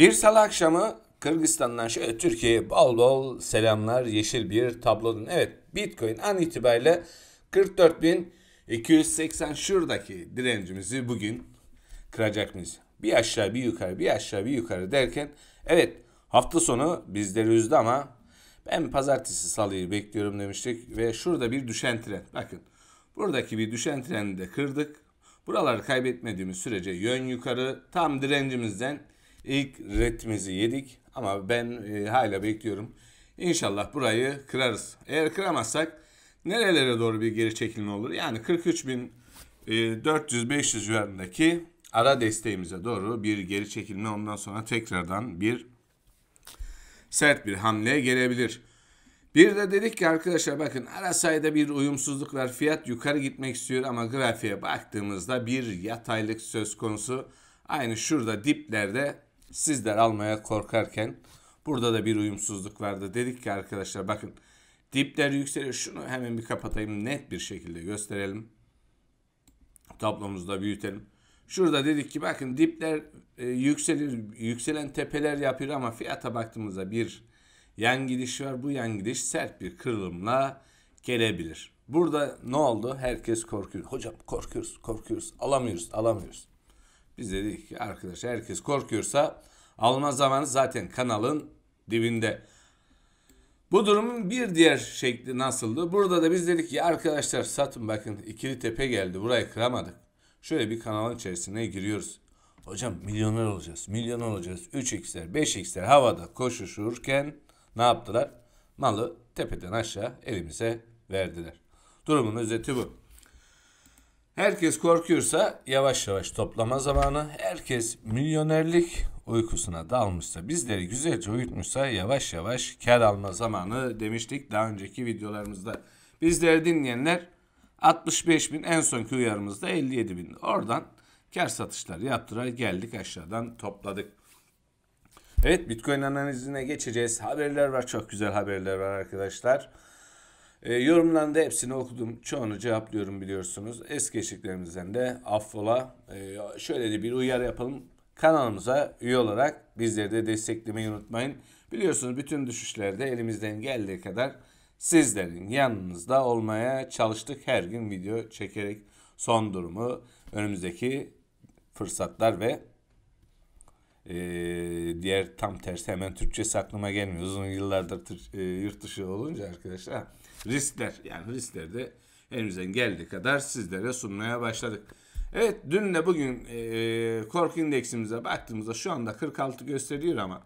Bir salı akşamı Kırgızistan'dan şöyle Türkiye'ye bol bol selamlar yeşil bir tablodun. Evet Bitcoin an itibariyle 44.280 şuradaki direncimizi bugün kıracak mıyız? Bir aşağı bir yukarı bir aşağı bir yukarı derken evet hafta sonu bizleri üzdü ama ben pazartesi salıyı bekliyorum demiştik ve şurada bir düşen tren. Bakın buradaki bir düşen treni de kırdık. Buraları kaybetmediğimiz sürece yön yukarı tam direncimizden İlk reddimizi yedik ama ben e, hala bekliyorum. İnşallah burayı kırarız. Eğer kıramazsak nerelere doğru bir geri çekilme olur? Yani 43.400-500 e, civarındaki ara desteğimize doğru bir geri çekilme ondan sonra tekrardan bir sert bir hamle gelebilir. Bir de dedik ki arkadaşlar bakın ara sayıda bir uyumsuzluk var. Fiyat yukarı gitmek istiyor ama grafiğe baktığımızda bir yataylık söz konusu. Aynı şurada diplerde sizler almaya korkarken burada da bir uyumsuzluk vardı. Dedik ki arkadaşlar bakın dipler yükseliyor. Şunu hemen bir kapatayım net bir şekilde gösterelim. Tablomuzu da büyütelim. Şurada dedik ki bakın dipler e, yükselir, yükselen tepeler yapıyor ama fiyata baktığımızda bir yan gidiş var. Bu yan gidiş sert bir kırılımla gelebilir. Burada ne oldu? Herkes korkuyor. Hocam korkuyoruz, korkuyoruz, alamıyoruz, alamıyoruz. Biz dedik ki arkadaş herkes korkuyorsa alma zamanı zaten kanalın dibinde. Bu durumun bir diğer şekli nasıldı? Burada da biz dedik ki arkadaşlar satın bakın ikili tepe geldi burayı kıramadık. Şöyle bir kanalın içerisine giriyoruz. Hocam milyoner olacağız, milyon olacağız. 3x'ler, 5x'ler havada koşuşurken ne yaptılar? Malı tepeden aşağı elimize verdiler. Durumun özeti bu. Herkes korkuyorsa yavaş yavaş toplama zamanı. Herkes milyonerlik uykusuna dalmışsa, bizleri güzelce uyutmuşsa yavaş yavaş kar alma zamanı demiştik daha önceki videolarımızda. Bizleri dinleyenler 65 bin en sonki uyarımızda 57 bin. Oradan kar satışları yaptıra geldik aşağıdan topladık. Evet Bitcoin analizine geçeceğiz. Haberler var çok güzel haberler var arkadaşlar. E, yorumlarında hepsini okudum. Çoğunu cevaplıyorum biliyorsunuz. Eski eşiklerimizden de affola. E, şöyle de bir uyarı yapalım. Kanalımıza üye olarak bizleri de desteklemeyi unutmayın. Biliyorsunuz bütün düşüşlerde elimizden geldiği kadar sizlerin yanınızda olmaya çalıştık. Her gün video çekerek son durumu, önümüzdeki fırsatlar ve e, diğer tam tersi hemen Türkçe aklıma gelmiyor. Uzun yıllardır tır, e, yurt dışı olunca arkadaşlar riskler yani riskleri de elimizden geldiği kadar sizlere sunmaya başladık. Evet dünle bugün e, korku indeksimize baktığımızda şu anda 46 gösteriyor ama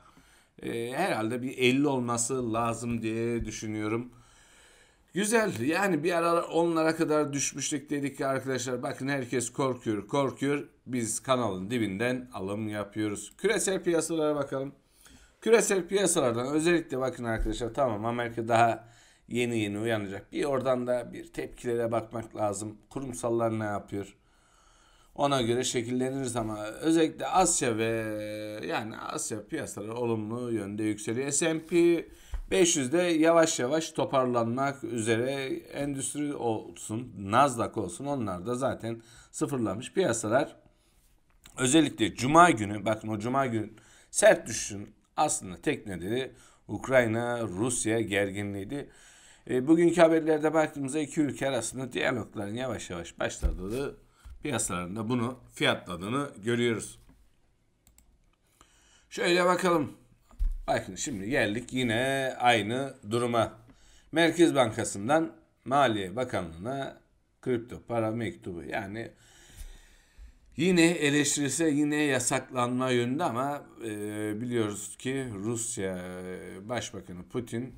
e, herhalde bir 50 olması lazım diye düşünüyorum. Güzel yani bir ara onlara kadar düşmüştük dedik ki arkadaşlar bakın herkes korkuyor korkuyor biz kanalın dibinden alım yapıyoruz. Küresel piyasalara bakalım. Küresel piyasalardan özellikle bakın arkadaşlar tamam Amerika daha yeni yeni uyanacak. Bir oradan da bir tepkilere bakmak lazım. Kurumsallar ne yapıyor? Ona göre şekilleniriz ama özellikle Asya ve yani Asya piyasaları olumlu yönde yükseliyor. S&P 500'de yavaş yavaş toparlanmak üzere endüstri olsun, Nasdaq olsun onlar da zaten sıfırlamış piyasalar. Özellikle cuma günü bakın o cuma günü sert düşüşün aslında tek nedeni Ukrayna Rusya gerginliğiydi. E, bugünkü haberlerde baktığımızda iki ülke arasında diyalogların yavaş yavaş başladığı piyasalarında bunu fiyatladığını görüyoruz. Şöyle bakalım. Bakın şimdi geldik yine aynı duruma. Merkez Bankası'ndan Maliye Bakanlığı'na kripto para mektubu yani yine eleştirilse yine yasaklanma yönünde ama e, biliyoruz ki Rusya e, Başbakanı Putin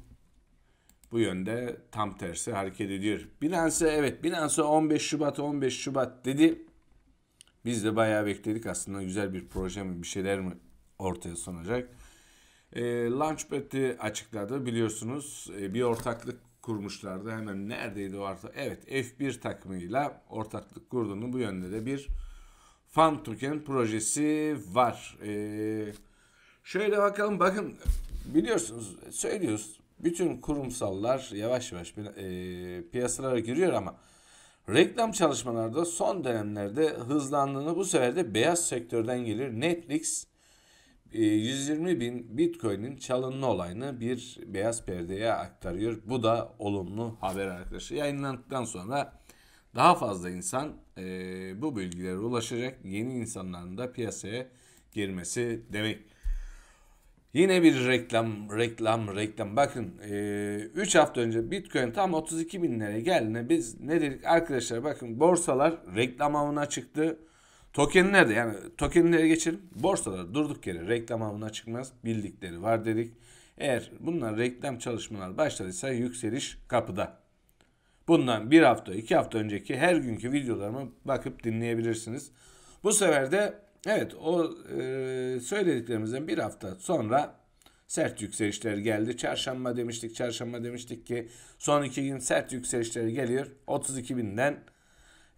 bu yönde tam tersi hareket ediyor. Binance evet Binance 15 Şubat 15 Şubat dedi. Biz de bayağı bekledik aslında güzel bir proje mi bir şeyler mi ortaya sunacak. E, Launchpad'i açıkladı biliyorsunuz e, bir ortaklık kurmuşlardı hemen neredeydi o artık evet F1 takımıyla ortaklık kurduğunu bu yönde de bir fan token projesi var. E, şöyle bakalım bakın biliyorsunuz söylüyoruz bütün kurumsallar yavaş yavaş e, piyasalara giriyor ama reklam çalışmalarda son dönemlerde hızlandığını bu sefer de beyaz sektörden gelir. Netflix 120 e, bin Bitcoin'in çalınma olayını bir beyaz perdeye aktarıyor. Bu da olumlu haber arkadaşlar. Yayınlandıktan sonra daha fazla insan e, bu bilgilere ulaşacak. Yeni insanların da piyasaya girmesi demek. Yine bir reklam, reklam, reklam. Bakın 3 e, hafta önce Bitcoin tam 32 bin liraya geldiğinde biz ne dedik arkadaşlar bakın borsalar reklam avına çıktı. Tokenler de yani tokenleri geçelim. Borsalar durduk yere reklam avına çıkmaz. Bildikleri var dedik. Eğer bunlar reklam çalışmalar başladıysa yükseliş kapıda. Bundan bir hafta, iki hafta önceki her günkü videolarımı bakıp dinleyebilirsiniz. Bu sefer de Evet o e, söylediklerimizden bir hafta sonra sert yükselişler geldi. Çarşamba demiştik, çarşamba demiştik ki son iki gün sert yükselişleri geliyor. 32 binden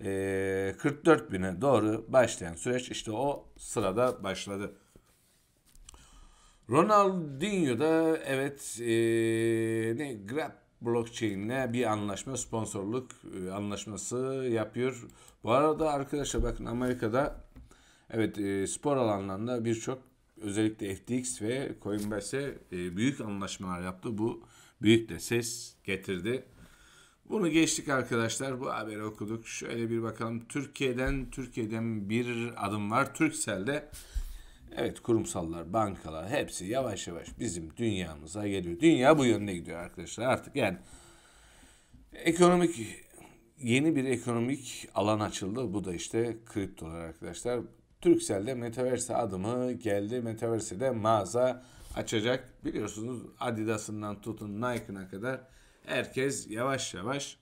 e, 44 bine doğru başlayan süreç işte o sırada başladı. Ronaldinho da evet e, ne Grab blockchain'le bir anlaşma sponsorluk e, anlaşması yapıyor. Bu arada arkadaşlar bakın Amerika'da Evet e, spor alanlarında birçok özellikle FTX ve Coinbase e, büyük anlaşmalar yaptı. Bu büyük de ses getirdi. Bunu geçtik arkadaşlar. Bu haberi okuduk. Şöyle bir bakalım. Türkiye'den Türkiye'den bir adım var. Türksel'de evet kurumsallar, bankalar hepsi yavaş yavaş bizim dünyamıza geliyor. Dünya bu yönde gidiyor arkadaşlar artık. Yani ekonomik yeni bir ekonomik alan açıldı. Bu da işte kriptolar arkadaşlar. Turkcell'de Metaverse adımı geldi. Metaverse'de mağaza açacak. Biliyorsunuz Adidas'ından tutun Nike'ına kadar herkes yavaş yavaş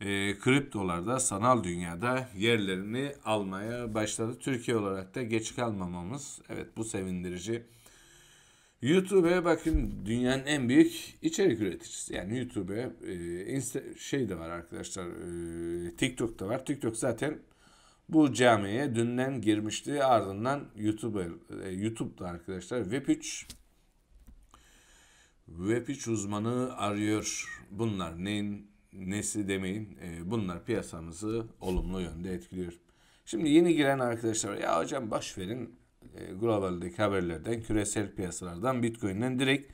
e, kriptolarda, sanal dünyada yerlerini almaya başladı. Türkiye olarak da geç kalmamamız evet bu sevindirici. YouTube'e bakın dünyanın en büyük içerik üreticisi. Yani YouTube'e e, şey de var arkadaşlar e, da var. TikTok zaten bu camiye dünden girmişti. Ardından YouTube e, YouTube'da arkadaşlar Web3 Web3 uzmanı arıyor. Bunlar neyin nesi demeyin. E, bunlar piyasamızı olumlu yönde etkiliyor. Şimdi yeni giren arkadaşlar ya hocam baş verin e, globaldeki haberlerden, küresel piyasalardan, bitcoin'den direkt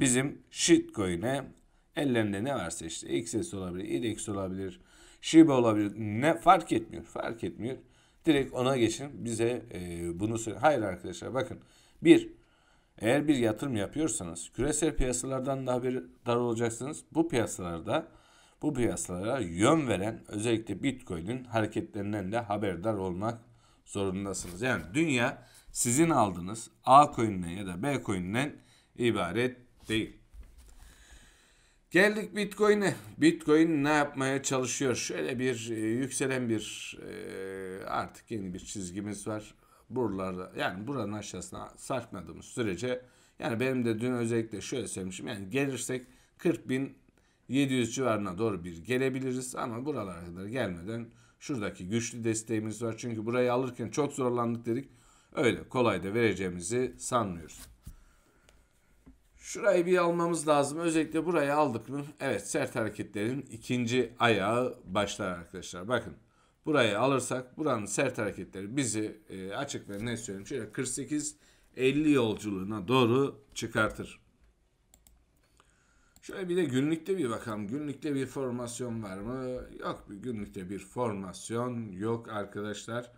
bizim shitcoin'e ellerinde ne varsa işte XS olabilir, IDEX olabilir, şibe olabilir. Ne fark etmiyor. Fark etmiyor. Direkt ona geçin. Bize e, bunu söyle. Hayır arkadaşlar bakın. Bir, eğer bir yatırım yapıyorsanız küresel piyasalardan bir dar olacaksınız. Bu piyasalarda bu piyasalara yön veren özellikle Bitcoin'in hareketlerinden de haberdar olmak zorundasınız. Yani dünya sizin aldığınız A coin'den ya da B coin'den ibaret değil. Geldik Bitcoin'e. Bitcoin ne yapmaya çalışıyor? Şöyle bir e, yükselen bir e, artık yeni bir çizgimiz var. Buralarda yani buranın aşağısına sarkmadığımız sürece yani benim de dün özellikle şöyle söylemişim. Yani gelirsek 40 bin 700 civarına doğru bir gelebiliriz ama buralara kadar gelmeden şuradaki güçlü desteğimiz var. Çünkü burayı alırken çok zorlandık dedik. Öyle kolay da vereceğimizi sanmıyoruz. Şurayı bir almamız lazım. Özellikle burayı aldık mı? Evet sert hareketlerin ikinci ayağı başlar arkadaşlar. Bakın burayı alırsak buranın sert hareketleri bizi e, açık ve net söyleyeyim. Şöyle 48-50 yolculuğuna doğru çıkartır. Şöyle bir de günlükte bir bakalım. Günlükte bir formasyon var mı? Yok. Günlükte bir formasyon yok arkadaşlar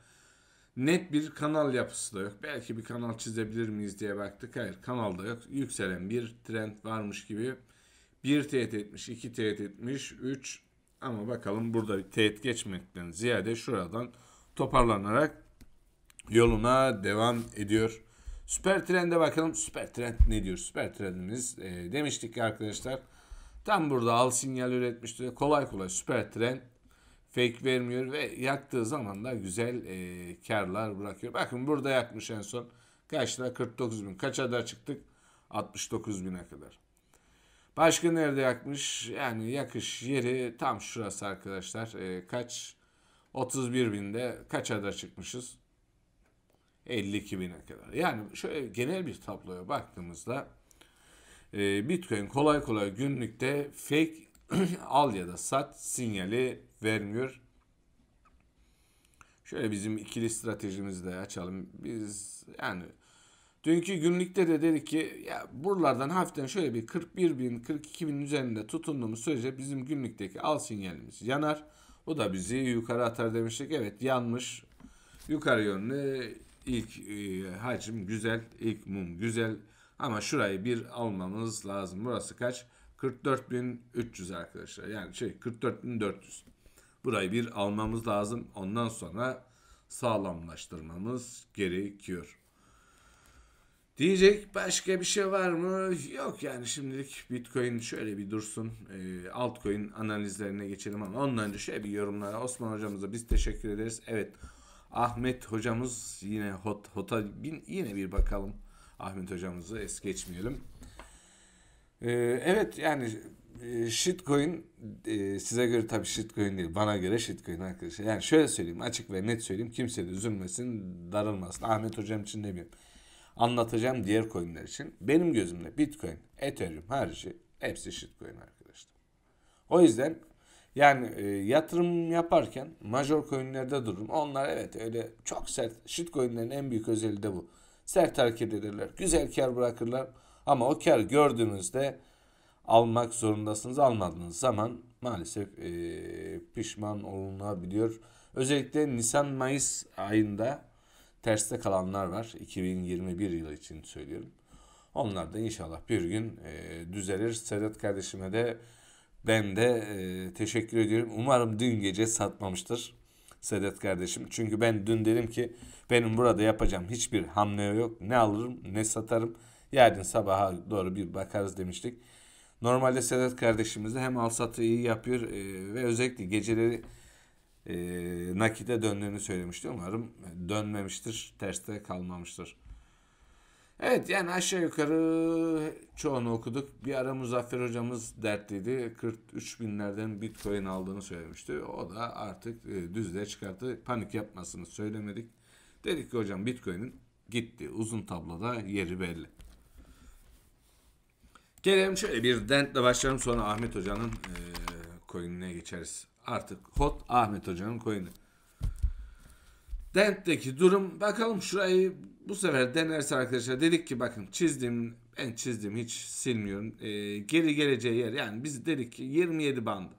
net bir kanal yapısı da yok. Belki bir kanal çizebilir miyiz diye baktık. Hayır kanal da yok. Yükselen bir trend varmış gibi. Bir teğet etmiş, iki teğet etmiş, üç ama bakalım burada bir teğet geçmekten ziyade şuradan toparlanarak yoluna devam ediyor. Süper trende bakalım. Süper trend ne diyor? Süper trendimiz e, demiştik ki arkadaşlar tam burada al sinyal üretmişti. Kolay kolay süper trend fake vermiyor ve yaktığı zaman da güzel e, karlar bırakıyor. Bakın burada yakmış en son. kaçta 49 bin. kaç da çıktık? 69 bine kadar. Başka nerede yakmış? Yani yakış yeri tam şurası arkadaşlar. E, kaç? 31 binde kaç da çıkmışız? 52 bine kadar. Yani şöyle genel bir tabloya baktığımızda e, Bitcoin kolay kolay günlükte fake al ya da sat sinyali vermiyor. Şöyle bizim ikili stratejimizi de açalım. Biz yani dünkü günlükte de dedik ki ya buralardan hafiften şöyle bir 41 bin 42 bin üzerinde tutunduğumuz sürece bizim günlükteki al sinyalimiz yanar. Bu da bizi yukarı atar demiştik. Evet yanmış. Yukarı yönlü ilk e, hacim güzel. ilk mum güzel. Ama şurayı bir almamız lazım. Burası kaç? 44.300 arkadaşlar. Yani şey 44.400. Burayı bir almamız lazım. Ondan sonra sağlamlaştırmamız gerekiyor. Diyecek başka bir şey var mı? Yok yani şimdilik Bitcoin şöyle bir dursun. Ee, altcoin analizlerine geçelim ama ondan önce şöyle bir yorumlara. Osman hocamıza biz teşekkür ederiz. Evet Ahmet hocamız yine hot, hota bin, yine bir bakalım. Ahmet hocamızı es geçmeyelim. Ee, evet yani e, shitcoin e, size göre tabii shitcoin değil bana göre shitcoin arkadaşlar. Yani şöyle söyleyeyim açık ve net söyleyeyim kimse de üzülmesin darılmasın Ahmet hocam için demiyorum. Anlatacağım diğer coinler için. Benim gözümde bitcoin, ethereum harici hepsi shitcoin arkadaşlar. O yüzden yani e, yatırım yaparken major coinlerde dururum. Onlar evet öyle çok sert shitcoinlerin en büyük özelliği de bu. Sert hareket ederler. Güzel kar bırakırlar. Ama o kar gördüğünüzde almak zorundasınız. Almadığınız zaman maalesef e, pişman olunabiliyor. Özellikle Nisan-Mayıs ayında terste kalanlar var. 2021 yılı için söylüyorum. Onlar da inşallah bir gün e, düzelir. Sedat kardeşime de ben de e, teşekkür ediyorum. Umarım dün gece satmamıştır Sedat kardeşim. Çünkü ben dün dedim ki benim burada yapacağım hiçbir hamle yok. Ne alırım ne satarım Yarın sabaha doğru bir bakarız demiştik. Normalde Sedat kardeşimiz de hem alsatı iyi yapıyor e, ve özellikle geceleri e, nakite döndüğünü söylemişti. Umarım dönmemiştir, terste kalmamıştır. Evet yani aşağı yukarı çoğunu okuduk. Bir ara Muzaffer hocamız dertliydi. 43 binlerden bitcoin aldığını söylemişti. O da artık e, düzlüğe çıkarttı. Panik yapmasını söylemedik. Dedik ki hocam bitcoin'in gitti. Uzun tabloda yeri belli. Gelelim şöyle bir dentle başlayalım sonra Ahmet Hoca'nın e, coin'ine geçeriz. Artık hot Ahmet Hoca'nın coin'i. Dent'teki durum bakalım şurayı bu sefer denerse arkadaşlar dedik ki bakın çizdim ben çizdim hiç silmiyorum. E, geri geleceği yer yani biz dedik ki 27 bandı.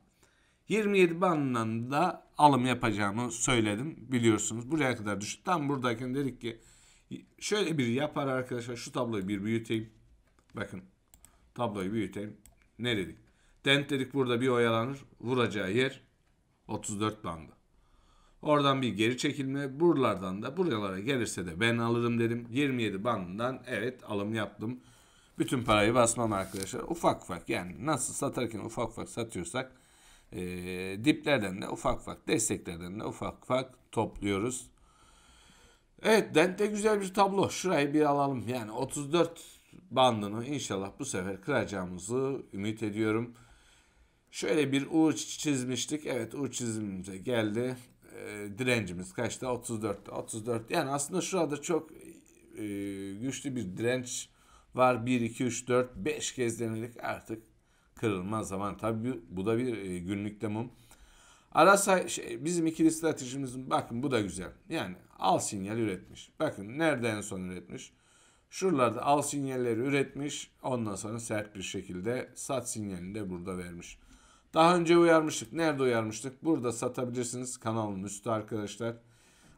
27 bandından da alım yapacağımı söyledim biliyorsunuz. Buraya kadar düştü. Tam buradayken dedik ki şöyle bir yapar arkadaşlar şu tabloyu bir büyüteyim. Bakın Tabloyu büyütelim. Ne dedik? Dent dedik burada bir oyalanır. Vuracağı yer 34 bandı. Oradan bir geri çekilme. Buralardan da buralara gelirse de ben alırım dedim. 27 bandından evet alım yaptım. Bütün parayı basmam arkadaşlar. Ufak ufak yani nasıl satarken ufak ufak satıyorsak e, diplerden de ufak ufak desteklerden de ufak ufak topluyoruz. Evet Dent de güzel bir tablo. Şurayı bir alalım. Yani 34 bandını inşallah bu sefer kıracağımızı ümit ediyorum. Şöyle bir U çizmiştik. Evet U çizimimize geldi. E, direncimiz kaçtı? 34, 34. Yani aslında şurada çok e, güçlü bir direnç var. 1, 2, 3, 4, 5 kez denedik. Artık kırılma zaman. Tabii bu da bir e, günlük demum. Arasa şey, bizim ikili stratejimizin bakın bu da güzel. Yani al sinyal üretmiş. Bakın nerede en son üretmiş? Şuralarda al sinyalleri üretmiş. Ondan sonra sert bir şekilde sat sinyalini de burada vermiş. Daha önce uyarmıştık. Nerede uyarmıştık? Burada satabilirsiniz. Kanalın üstü arkadaşlar.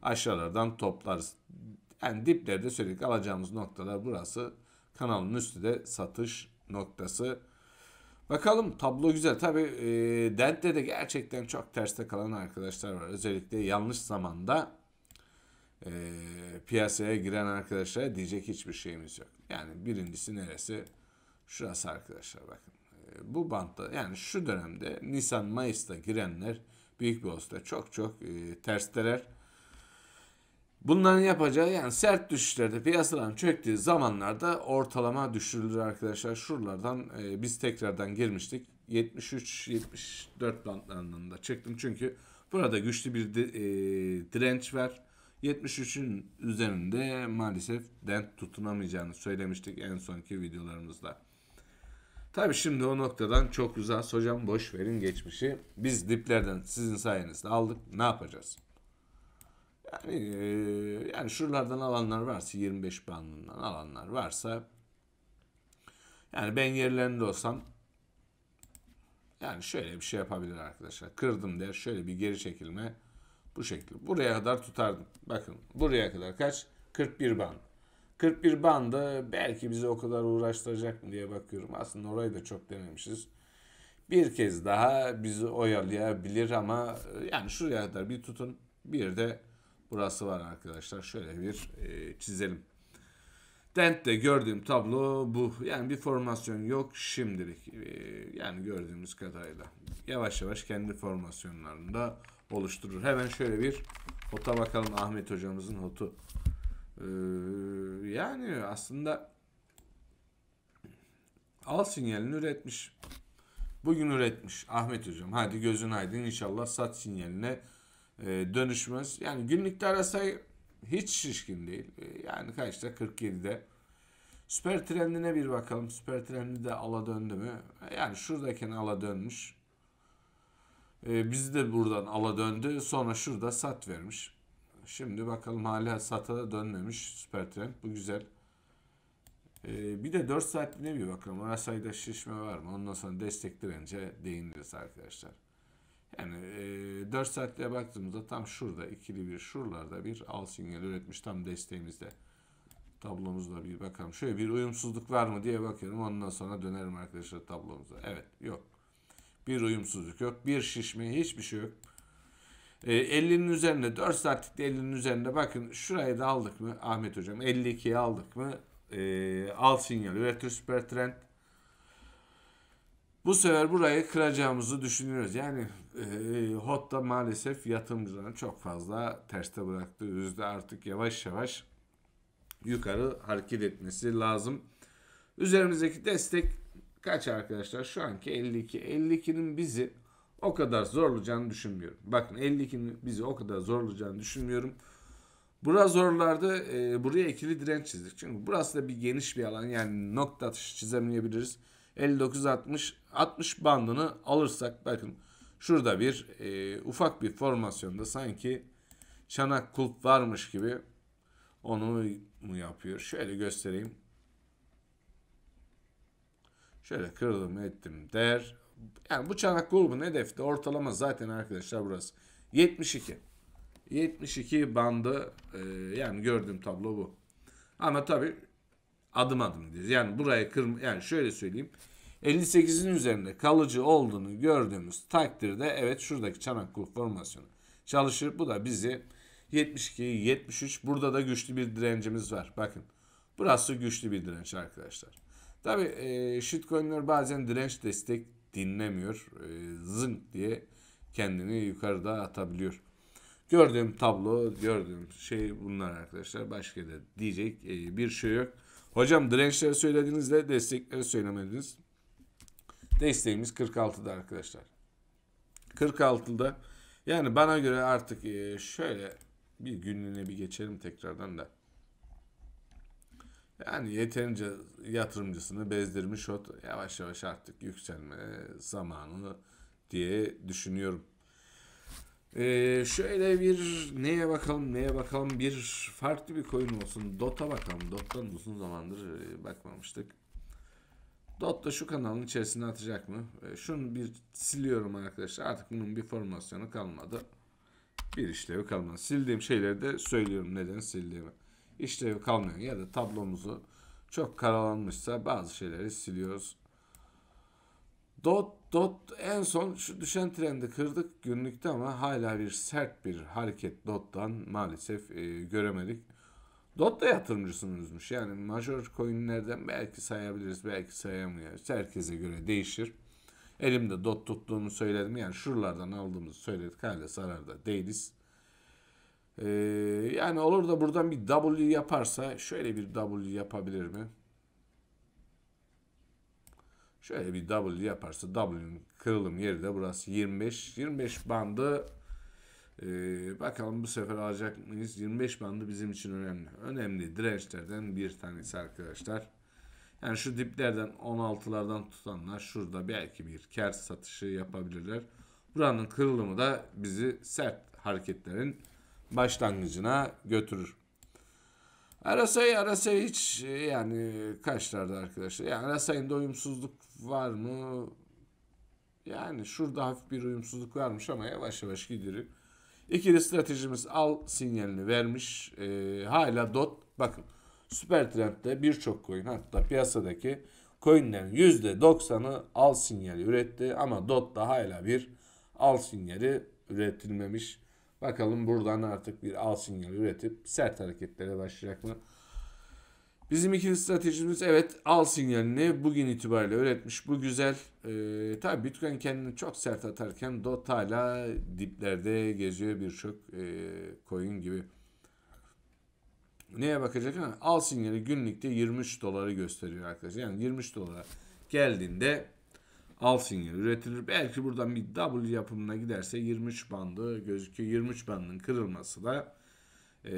Aşağılardan toplarız. Yani diplerde sürekli alacağımız noktalar burası. Kanalın üstü de satış noktası. Bakalım tablo güzel. Tabi e, Dent'te de gerçekten çok terste kalan arkadaşlar var. Özellikle yanlış zamanda e, piyasaya giren arkadaşlara diyecek hiçbir şeyimiz yok. Yani birincisi neresi? Şurası arkadaşlar bakın. E, bu bantta yani şu dönemde Nisan-Mayıs'ta girenler büyük bir olsa çok çok e, tersteler. Bunların yapacağı yani sert düşüşlerde piyasaların çöktüğü zamanlarda ortalama düşürülür arkadaşlar. Şuralardan e, biz tekrardan girmiştik. 73-74 bantlarından da çıktım Çünkü burada güçlü bir di, e, direnç var. 73'ün üzerinde maalesef dent tutunamayacağını söylemiştik en sonki videolarımızda. Tabi şimdi o noktadan çok güzel. hocam boş verin geçmişi. Biz diplerden sizin sayenizde aldık. Ne yapacağız? Yani e, yani şuralardan alanlar varsa 25 bandından alanlar varsa yani ben yerlerinde olsam yani şöyle bir şey yapabilir arkadaşlar. Kırdım der. Şöyle bir geri çekilme bu şekilde. Buraya kadar tutardım. Bakın buraya kadar kaç? 41 band. 41 bandı belki bizi o kadar uğraştıracak mı diye bakıyorum. Aslında orayı da çok denemişiz. Bir kez daha bizi oyalayabilir ama e, yani şuraya kadar bir tutun. Bir de burası var arkadaşlar. Şöyle bir e, çizelim. Dent'te gördüğüm tablo bu. Yani bir formasyon yok şimdilik. E, yani gördüğümüz kadarıyla. Yavaş yavaş kendi formasyonlarında oluşturur. Hemen şöyle bir hota bakalım Ahmet hocamızın hotu. Ee, yani aslında al sinyalini üretmiş. Bugün üretmiş Ahmet hocam. Hadi gözün aydın inşallah sat sinyaline e, dönüşmez. Yani günlükte arasayı hiç şişkin değil. E, yani kaçta? 47'de. Süper trendine bir bakalım. Süper trendi de ala döndü mü? Yani şuradakine ala dönmüş. E, ee, bizi de buradan ala döndü. Sonra şurada sat vermiş. Şimdi bakalım hala sata da dönmemiş Süpertrend. Bu güzel. E, bir de 4 ne bir bakalım. Arasayda şişme var mı? Ondan sonra destek dirence değiniriz arkadaşlar. Yani e, 4 saatliğe baktığımızda tam şurada ikili bir şuralarda bir al sinyal üretmiş tam desteğimizde. Tablomuzda bir bakalım. Şöyle bir uyumsuzluk var mı diye bakıyorum. Ondan sonra dönerim arkadaşlar tablomuza. Evet yok. Bir uyumsuzluk yok. Bir şişme hiçbir şey yok. E, 50'nin üzerinde 4 saatlikte 50'nin üzerinde bakın şurayı da aldık mı Ahmet hocam 52'ye aldık mı e, al sinyal üretir süper trend. Bu sefer burayı kıracağımızı düşünüyoruz. Yani e, HOT da maalesef yatırımcıların çok fazla terste bıraktı yüzde artık yavaş yavaş yukarı hareket etmesi lazım. Üzerimizdeki destek kaç arkadaşlar? Şu anki 52. 52'nin bizi o kadar zorlayacağını düşünmüyorum. Bakın 52'nin bizi o kadar zorlayacağını düşünmüyorum. Burası zorlarda e, buraya ikili direnç çizdik. Çünkü burası da bir geniş bir alan. Yani nokta atışı çizemeyebiliriz. 59-60 60 bandını alırsak bakın şurada bir e, ufak bir formasyonda sanki çanak kulp varmış gibi onu mu yapıyor? Şöyle göstereyim. Şöyle kırdım ettim der. Yani bu çanak grubun hedefte ortalama zaten arkadaşlar burası. 72. 72 bandı e, yani gördüğüm tablo bu. Ama tabi adım adım gidiyoruz. Yani buraya kırm yani şöyle söyleyeyim. 58'in üzerinde kalıcı olduğunu gördüğümüz takdirde evet şuradaki çanak kulp formasyonu çalışır. Bu da bizi 72, 73 burada da güçlü bir direncimiz var. Bakın burası güçlü bir direnç arkadaşlar. Tabi e, shitcoinler bazen direnç destek dinlemiyor. E, zınk diye kendini yukarıda atabiliyor. Gördüğüm tablo, gördüğüm şey bunlar arkadaşlar. Başka da diyecek e, bir şey yok. Hocam dirençleri söylediniz de destekleri söylemediniz. Desteğimiz 46'da arkadaşlar. 46'da yani bana göre artık e, şöyle bir günlüğüne bir geçelim tekrardan da. Yani yeterince yatırımcısını bezdirmiş ot yavaş yavaş artık yükselme zamanı diye düşünüyorum. Ee, şöyle bir neye bakalım neye bakalım bir farklı bir koyun olsun. Dota bakalım. Dota'dan uzun zamandır e, bakmamıştık. Dota şu kanalın içerisine atacak mı? Ee, şunu bir siliyorum arkadaşlar. Artık bunun bir formasyonu kalmadı. Bir işlevi kalmadı. Sildiğim şeyleri de söylüyorum neden sildiğimi işlev kalmıyor. Ya da tablomuzu çok karalanmışsa bazı şeyleri siliyoruz. Dot dot en son şu düşen trendi kırdık günlükte ama hala bir sert bir hareket dottan maalesef e, göremedik. Dot da yatırımcısını Yani major coinlerden belki sayabiliriz belki sayamayız. Herkese göre değişir. Elimde dot tuttuğumu söyledim. Yani şuralardan aldığımızı söyledik. Hala zararda değiliz. Ee, yani olur da buradan bir W yaparsa şöyle bir W yapabilir mi? Şöyle bir W yaparsa W'nin kırılım yeri de burası 25. 25 bandı ee, bakalım bu sefer alacak mıyız? 25 bandı bizim için önemli. Önemli dirençlerden bir tanesi arkadaşlar. Yani şu diplerden 16'lardan tutanlar şurada belki bir kar satışı yapabilirler. Buranın kırılımı da bizi sert hareketlerin başlangıcına götürür. Arasay Arasay hiç e, yani kaçlardı arkadaşlar. Yani Arasay'ın da uyumsuzluk var mı? Yani şurada hafif bir uyumsuzluk varmış ama yavaş yavaş gidiyor. İkili stratejimiz al sinyalini vermiş. E, hala dot bakın süper trendde birçok coin hatta piyasadaki coinlerin %90'ı al sinyali üretti ama dot da hala bir al sinyali üretilmemiş. Bakalım buradan artık bir al sinyal üretip sert hareketlere başlayacak mı? Bizim ikinci stratejimiz evet al sinyalini bugün itibariyle üretmiş. Bu güzel. Ee, tabii Bitcoin kendini çok sert atarken DOT hala diplerde geziyor birçok e, coin gibi. Neye bakacak? Ha, al sinyali günlükte 23 doları gösteriyor arkadaşlar. Yani 23 dolara geldiğinde al sinyal üretilir. Belki buradan bir W yapımına giderse 23 bandı gözüküyor. 23 bandın kırılması da e,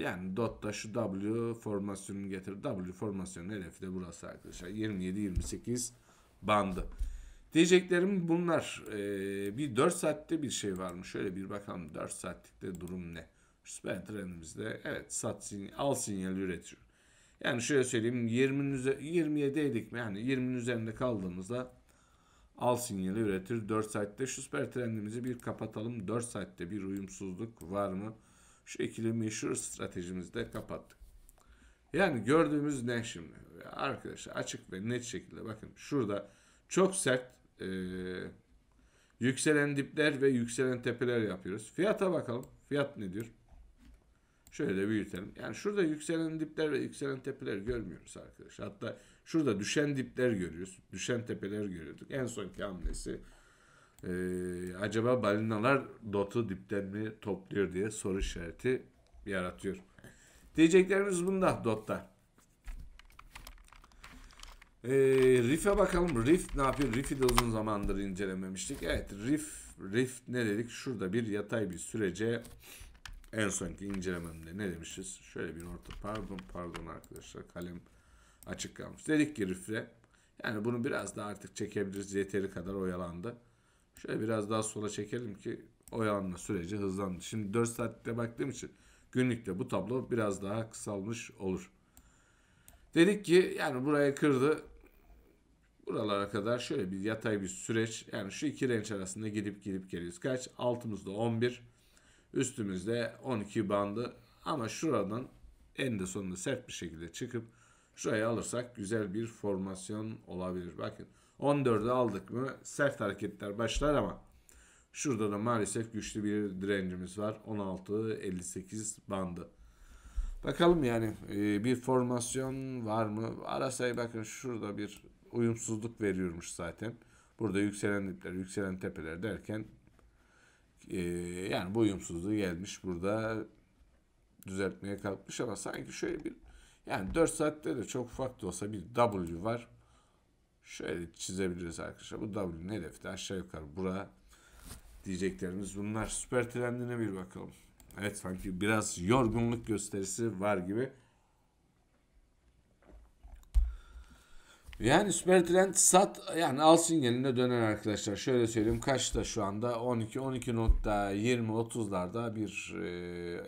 yani DOT'ta şu W formasyonu getir. W formasyonun hedefi de burası arkadaşlar. 27-28 bandı. Diyeceklerim bunlar. E, bir 4 saatte bir şey var mı? Şöyle bir bakalım 4 saatlikte durum ne? Süper trendimizde evet sat sinyal, al sinyal üretiyor. Yani şöyle söyleyeyim 20'nin 27'deydik mi? Yani 20'nin üzerinde kaldığımızda al sinyali üretir. 4 saatte şu süper trendimizi bir kapatalım. 4 saatte bir uyumsuzluk var mı? Şu ikili meşhur stratejimizi de kapattık. Yani gördüğümüz ne şimdi? Arkadaşlar açık ve net şekilde bakın şurada çok sert e, yükselen dipler ve yükselen tepeler yapıyoruz. Fiyata bakalım. Fiyat nedir? Şöyle de büyütelim. Yani şurada yükselen dipler ve yükselen tepeler görmüyoruz arkadaşlar. Hatta Şurada düşen dipler görüyoruz. Düşen tepeler görüyorduk. En sonki hamlesi e, acaba balinalar dotu dipten mi topluyor diye soru işareti yaratıyor. Diyeceklerimiz bunda dotta. E, Riff'e bakalım. Riff ne yapıyor? Riff'i de uzun zamandır incelememiştik. Evet Riff, Riff ne dedik? Şurada bir yatay bir sürece en sonki incelememde ne demişiz? Şöyle bir orta pardon pardon arkadaşlar kalem açık kalmış. Dedik ki Rifre yani bunu biraz daha artık çekebiliriz. Yeteri kadar oyalandı. Şöyle biraz daha sola çekelim ki oyalanma süreci hızlandı. Şimdi 4 saatte baktığım için günlükte bu tablo biraz daha kısalmış olur. Dedik ki yani buraya kırdı. Buralara kadar şöyle bir yatay bir süreç. Yani şu iki renç arasında gidip gidip geliyoruz. Kaç? Altımızda 11. Üstümüzde 12 bandı. Ama şuradan en de sonunda sert bir şekilde çıkıp Şuraya alırsak güzel bir formasyon olabilir. Bakın 14'ü aldık mı sert hareketler başlar ama şurada da maalesef güçlü bir direncimiz var. 16-58 bandı. Bakalım yani e, bir formasyon var mı? Arasayı bakın şurada bir uyumsuzluk veriyormuş zaten. Burada yükselen dipler, yükselen tepeler derken e, yani bu uyumsuzluğu gelmiş burada düzeltmeye kalkmış ama sanki şöyle bir yani 4 saatte de çok ufak da olsa bir W var. Şöyle çizebiliriz arkadaşlar. Bu W'nin hedefi aşağı yukarı bura diyeceklerimiz bunlar. Süper trendine bir bakalım. Evet sanki biraz yorgunluk gösterisi var gibi. Yani süper trend sat yani al sinyaline döner arkadaşlar. Şöyle söyleyeyim kaçta şu anda 12 12 nokta 20 30'larda bir e,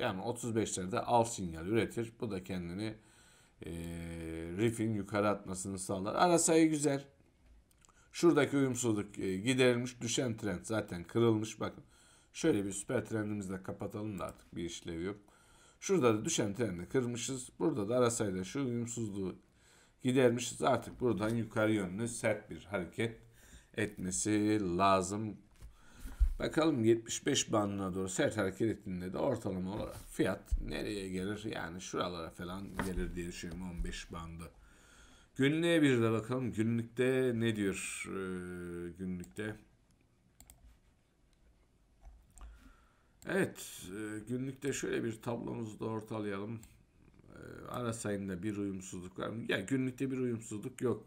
yani 35'lerde al sinyal üretir. Bu da kendini e, ee, Riff'in yukarı atmasını sağlar. Ara sayı güzel. Şuradaki uyumsuzluk e, giderilmiş. Düşen trend zaten kırılmış. Bakın şöyle bir süper trendimizi de kapatalım da artık bir işlevi yok. Şurada da düşen trendi kırmışız. Burada da ara sayıda şu uyumsuzluğu gidermişiz. Artık buradan yukarı yönlü sert bir hareket etmesi lazım Bakalım 75 bandına doğru sert hareket ettiğinde de ortalama olarak fiyat nereye gelir? Yani şuralara falan gelir diye düşünüyorum 15 bandı. Günlüğe bir de bakalım. Günlükte ne diyor ee, günlükte? Evet e, günlükte şöyle bir tablomuzu da ortalayalım. E, Ara sayımda bir uyumsuzluk var mı? Ya günlükte bir uyumsuzluk yok.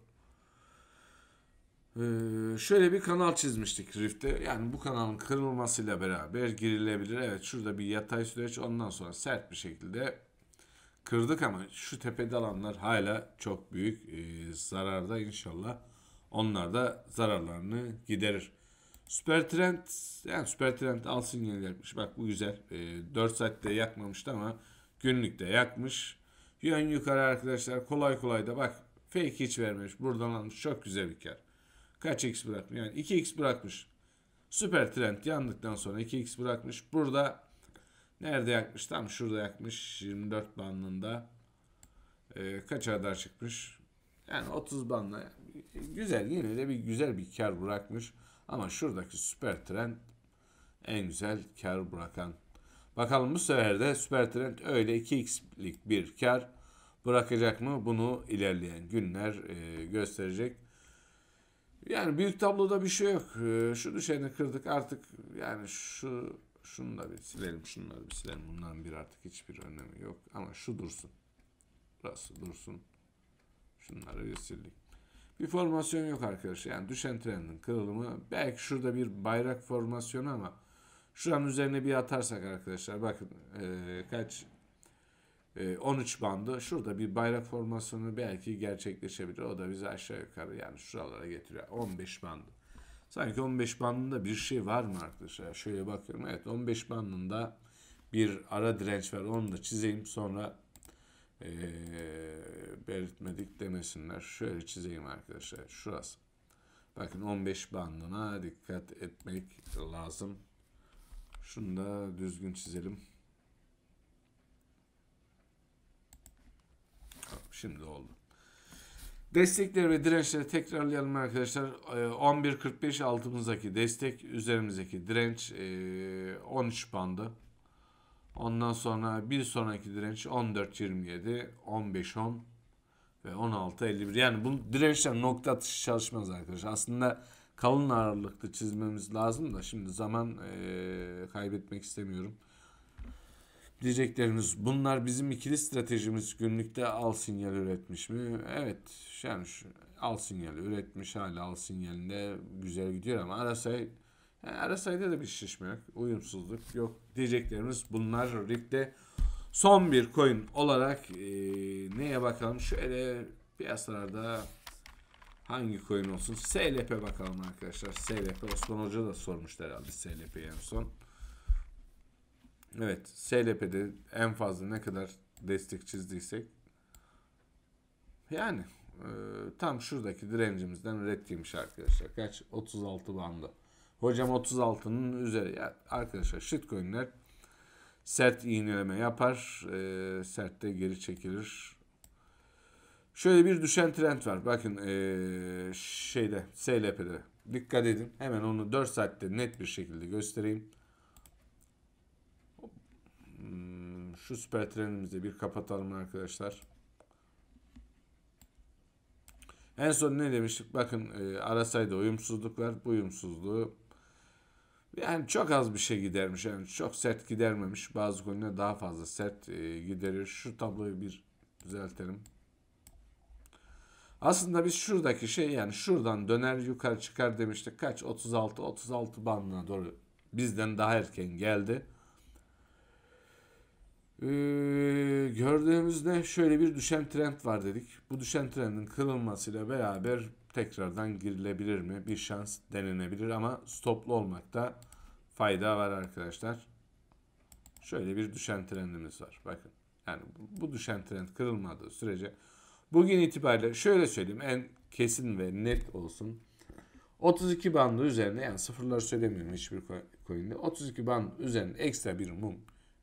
Ee, şöyle bir kanal çizmiştik Rift'te. Yani bu kanalın kırılmasıyla beraber girilebilir. Evet şurada bir yatay süreç ondan sonra sert bir şekilde kırdık ama şu tepede alanlar hala çok büyük e, ee, zararda inşallah. Onlar da zararlarını giderir. Süper trend yani süper trend al sinyali yakmış. Bak bu güzel. E, ee, 4 saatte yakmamıştı ama günlükte yakmış. Yön yukarı arkadaşlar kolay kolay da bak fake hiç vermemiş. Buradan almış çok güzel bir kar. Kaç x bırakmış? Yani 2x bırakmış. Süper trend yandıktan sonra 2x bırakmış. Burada nerede yakmış? Tam şurada yakmış. 24 bandında. Ee, kaç kadar çıkmış? Yani 30 bandla güzel yine de bir güzel bir kar bırakmış. Ama şuradaki süper trend en güzel kar bırakan. Bakalım bu sefer de süper trend öyle 2x'lik bir kar bırakacak mı? Bunu ilerleyen günler e, gösterecek. Yani büyük tabloda bir şey yok. Ee, şu düşeni kırdık artık yani şu şunu da bir silelim şunları bir silelim. Bundan bir artık hiçbir önemi yok. Ama şu dursun. Burası dursun. Şunları bir sildik. Bir formasyon yok arkadaşlar. Yani düşen trendin kırılımı. Belki şurada bir bayrak formasyonu ama şuranın üzerine bir atarsak arkadaşlar bakın e, kaç 13 ee, bandı şurada bir bayrak formasyonu belki gerçekleşebilir. O da bizi aşağı yukarı yani şuralara getiriyor. 15 bandı. Sanki 15 bandında bir şey var mı arkadaşlar? Şöyle bakıyorum. Evet 15 bandında bir ara direnç var. Onu da çizeyim. Sonra ee, belirtmedik demesinler. Şöyle çizeyim arkadaşlar. Şurası. Bakın 15 bandına dikkat etmek lazım. Şunu da düzgün çizelim. Şimdi oldu. Destekleri ve dirençleri tekrarlayalım arkadaşlar. 11.45 ee, altımızdaki destek, üzerimizdeki direnç 13 ee, bandı. Ondan sonra bir sonraki direnç 14.27, 15.10 ve 16.51. Yani bu dirençler nokta atışı çalışmaz arkadaşlar. Aslında kalın ağırlıklı çizmemiz lazım da şimdi zaman ee, kaybetmek istemiyorum. Diyeceklerimiz bunlar bizim ikili stratejimiz günlükte al sinyal üretmiş mi? Evet yani şu, al sinyal üretmiş hala al sinyalinde güzel gidiyor ama Arasay yani Arasay'da da bir şişme yok. Uyumsuzluk yok. Diyeceklerimiz bunlar ligde son bir coin olarak e, neye bakalım? Şöyle piyasalarda hangi coin olsun? SLP bakalım arkadaşlar. SLP Osman Hoca da sormuştu herhalde SLP'yi en son. Evet SLP'de en fazla ne kadar destek çizdiysek yani e, tam şuradaki direncimizden red arkadaşlar. Kaç? 36 bandı. Hocam 36'nın üzeri. Ya, arkadaşlar shitcoinler sert iğneleme yapar. E, sert de geri çekilir. Şöyle bir düşen trend var. Bakın e, şeyde SLP'de. Dikkat edin. Hemen onu 4 saatte net bir şekilde göstereyim. Hmm, şu süper trenimizi bir kapatalım arkadaşlar. En son ne demiştik? Bakın e, arasaydı uyumsuzluk var. Bu uyumsuzluğu yani çok az bir şey gidermiş. Yani çok sert gidermemiş. Bazı konuda daha fazla sert e, giderir. Şu tabloyu bir düzeltelim. Aslında biz şuradaki şey yani şuradan döner yukarı çıkar demiştik. Kaç? 36 36 bandına doğru bizden daha erken geldi. Ee, gördüğümüzde şöyle bir düşen trend var dedik. Bu düşen trendin kırılmasıyla beraber tekrardan girilebilir mi? Bir şans denenebilir ama stoplu olmakta fayda var arkadaşlar. Şöyle bir düşen trendimiz var. Bakın yani bu düşen trend kırılmadığı sürece bugün itibariyle şöyle söyleyeyim en kesin ve net olsun. 32 bandı üzerinde yani sıfırları söylemiyorum hiçbir coin'de. 32 band üzerinde ekstra bir mum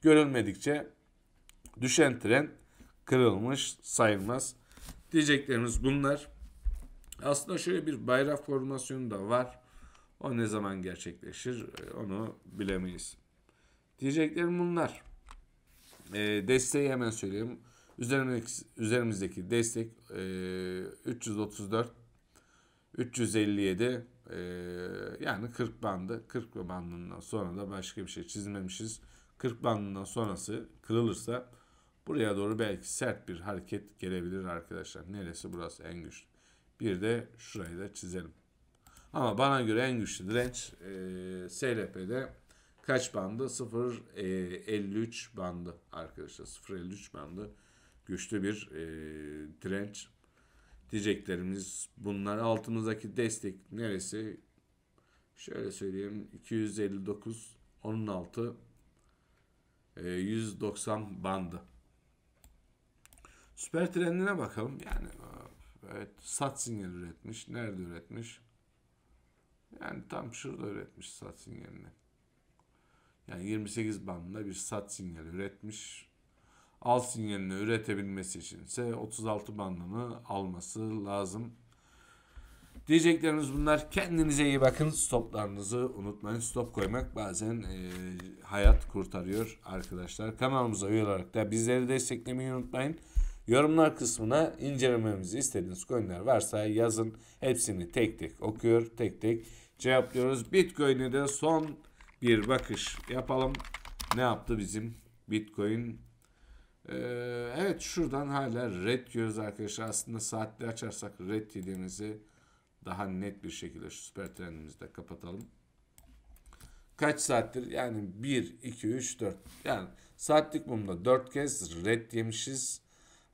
görülmedikçe Düşen tren kırılmış sayılmaz. Diyeceklerimiz bunlar. Aslında şöyle bir bayrak formasyonu da var. O ne zaman gerçekleşir e, onu bilemeyiz. Diyeceklerim bunlar. E, desteği hemen söyleyeyim. Üzerimizdeki, üzerimizdeki destek e, 334 357 e, yani 40 bandı. 40 bandından sonra da başka bir şey çizmemişiz. 40 bandından sonrası kırılırsa Buraya doğru belki sert bir hareket gelebilir arkadaşlar. Neresi burası en güçlü? Bir de şurayı da çizelim. Ama bana göre en güçlü direnç e, SLP'de kaç bandı? 0.53 e, bandı arkadaşlar. 0.53 bandı güçlü bir e, direnç diyeceklerimiz bunlar. Altımızdaki destek neresi? Şöyle söyleyeyim 259 16 e, 190 bandı. Süper trendine bakalım. Yani evet, sat sinyal üretmiş. Nerede üretmiş? Yani tam şurada üretmiş sat sinyalini. Yani 28 bandında bir sat sinyali üretmiş. Al sinyalini üretebilmesi için ise 36 bandını alması lazım. Diyeceklerimiz bunlar. Kendinize iyi bakın. Stoplarınızı unutmayın. Stop koymak bazen e, hayat kurtarıyor arkadaşlar. Kanalımıza üye olarak da bizleri desteklemeyi unutmayın. Yorumlar kısmına incelememizi istediğiniz coinler varsa yazın. Hepsini tek tek okuyor, tek tek cevaplıyoruz. Bitcoin'e de son bir bakış yapalım. Ne yaptı bizim Bitcoin? Ee, evet şuradan hala red diyoruz arkadaşlar. Aslında saatli açarsak red dediğimizi daha net bir şekilde şu süper trendimizde kapatalım. Kaç saattir? Yani 1, 2, 3, 4. Yani saatlik mumda 4 kez red yemişiz.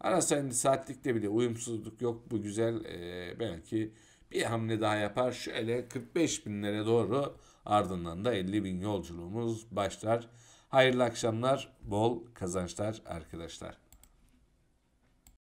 Ara sayında saatlikte bile uyumsuzluk yok. Bu güzel e, belki bir hamle daha yapar. Şöyle 45 binlere doğru ardından da 50 bin yolculuğumuz başlar. Hayırlı akşamlar, bol kazançlar arkadaşlar.